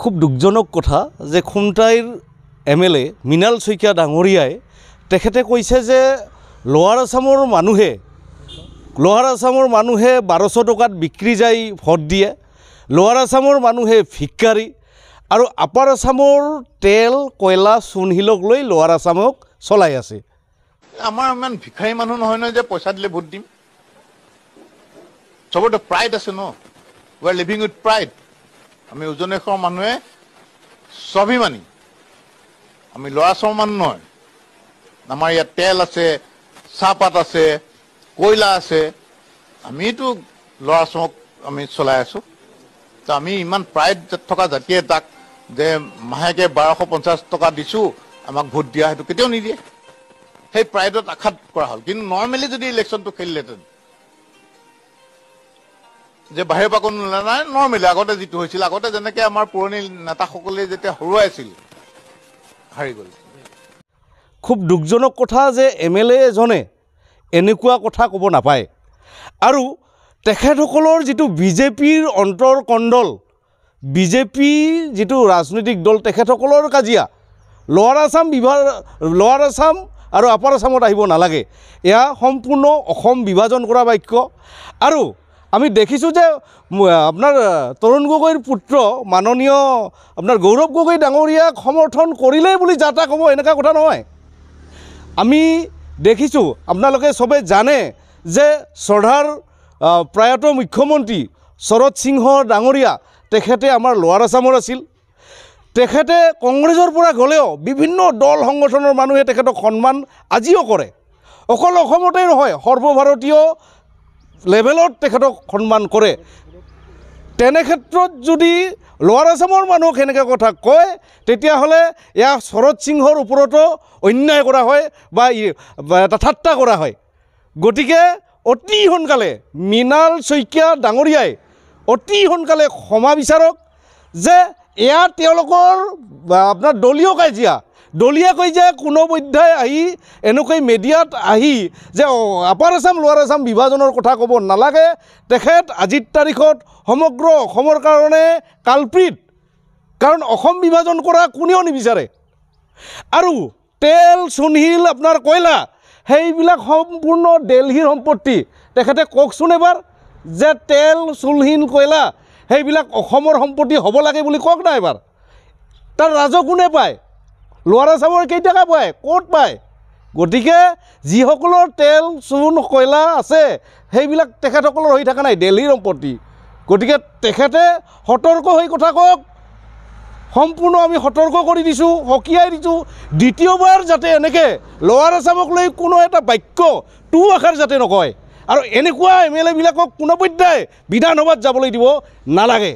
খুব দুখজনক কথা যে খুমটাইৰ M L A Mrinal Saikia ডাঙৰীয়াই তেখেতে কৈছে যে লোৱাৰ আছামৰ মানুহে লোৱাৰ আছামৰ মানুহে বাৰশ টকাত বিক্ৰী যাই ভোট দিয়ে লোৱাৰ আছামৰ মানুহে ভিক্ষাৰী আৰু আপাৰ আছামৰ তেল কয়লা চূণশিলক লৈ লোৱাৰ আছামক চলাই আছে আমাৰ ইমান ভিক্ষাৰী মানুহ নহয় নহয় যে পইচা দিলে ভোট দিম চবতে প্ৰাইড আছে ন we are living with pride আমি ওজন এশ মানুহে স্বাভিমানী আমি ল'ৰা চৰ মানুহ নহয় আমাৰ ইয়াত তেল আছে চাহপাত আছে কয়লা আছে আমিতো ল'ৰা চক আমি চলাই আছোঁ তো আমি ইমান প্ৰায় থকা জাতি এটাক যে মাহেকে বাৰশ পঞ্চাছ টকা দিছোঁ আমাক ভোট দিয়া সেইটো কেতিয়াও নিদিয়ে সেই প্ৰায়ত আঘাত কৰা হ'ল কিন্তু নৰ্মেলি যদি ইলেকশ্যনটো খেলিলেহেঁতেন যে বাহিৰৰ পৰা কোনো নাই নৰ্মেলি আগতে যিটো হৈছিল আগতে যেনেকে আমাৰ পুৰণি নেতাসকলে যেতিয়া হৰুৱাইছিল হাৰি গ'ল খুব দুখজনক কথা যে এম এল এ এজনে এনেকুৱা কথা ক'ব নাপায় আৰু তেখেতসকলৰ যিটো বিজেপিৰ অন্তৰকণ্ডল বিজেপিৰ যিটো ৰাজনৈতিক দল তেখেতসকলৰ কাজিয়া লৱাৰ আছাম বিভাৰ লৱাৰ আছাম আৰু আপাৰ আছামত আহিব নালাগে এয়া সম্পূৰ্ণ অসম বিভাজন কৰা বাক্য আৰু আমি দেখিছোঁ যে আপোনাৰ তৰুণ গগৈৰ পুত্ৰ মাননীয় আপোনাৰ গৌৰৱ গগৈ ডাঙৰীয়াক সমৰ্থন কৰিলেই বুলি যা তাক হ'ব এনেকুৱা কথা নহয় আমি দেখিছোঁ আপোনালোকে চবে জানে যে শ্ৰদ্ধাৰ প্ৰয়াত মুখ্যমন্ত্ৰী শৰৎ সিংহ ডাঙৰীয়া তেখেতে আমাৰ লোৱাৰ আছামৰ আছিল তেখেতে কংগ্ৰেছৰ পৰা গ'লেও বিভিন্ন দল সংগঠনৰ মানুহে তেখেতক সন্মান আজিও কৰে অকল অসমতেই নহয় সৰ্বভাৰতীয় লেভেলত তেখেতক সন্মান কৰে তেনে ক্ষেত্ৰত যদি লৱাৰ আছামৰ মানুহক সেনেকৈ কথা কয় তেতিয়াহ'লে এয়া শৰৎ সিংহৰ ওপৰতো অন্যায় কৰা হয় বা এটা ঠাট্টা কৰা হয় গতিকে অতি সোনকালে মৃণাল শইকীয়া ডাঙৰীয়াই অতি সোনকালে ক্ষমা বিচাৰক যে এয়া তেওঁলোকৰ আপোনাৰ দলীয় কাজিয়া দলীয়কৈ যে কোনো কোনোবধ্যে আহি এনেকৈ মেডিয়াত আহি যে আপাৰ আছাম লোৱাৰ আছাম বিভাজনৰ কথা ক'ব নালাগে তেখেত আজিৰ তাৰিখত সমগ্ৰ অসমৰ কাৰণে কালপ্ৰিত কাৰণ অসম বিভাজন কৰা কোনেও নিবিচাৰে আৰু তেল চুনহিল আপোনাৰ কয়লা সেইবিলাক সম্পূৰ্ণ দেলহিৰ সম্পত্তি তেখেতে কওকচোন এবাৰ যে তেল চুলহীন কয়লা সেইবিলাক অসমৰ সম্পত্তি হ'ব লাগে বুলি কওক না এবাৰ তাৰ ৰাজহ কোনে পায় ল'ৰা চাবৰ কেইটকা পায় ক'ত পায় গতিকে যিসকলৰ তেল চূণ কয়লা আছে সেইবিলাক তেখেতসকলৰ হৈ থকা নাই দেলহিৰ সম্পত্তি গতিকে তেখেতে সতৰ্ক হৈ কথা কওক সম্পূৰ্ণ আমি সতৰ্ক কৰি দিছোঁ সকীয়াই দিছোঁ দ্বিতীয়বাৰ যাতে এনেকৈ ল'ৰা চাবক লৈ কোনো এটা বাক্য টু আশাৰ যাতে নকয় আৰু এনেকুৱা এম এল এবিলাকক কোনোপধ্যায় বিধানসভাত যাবলৈ দিব নালাগে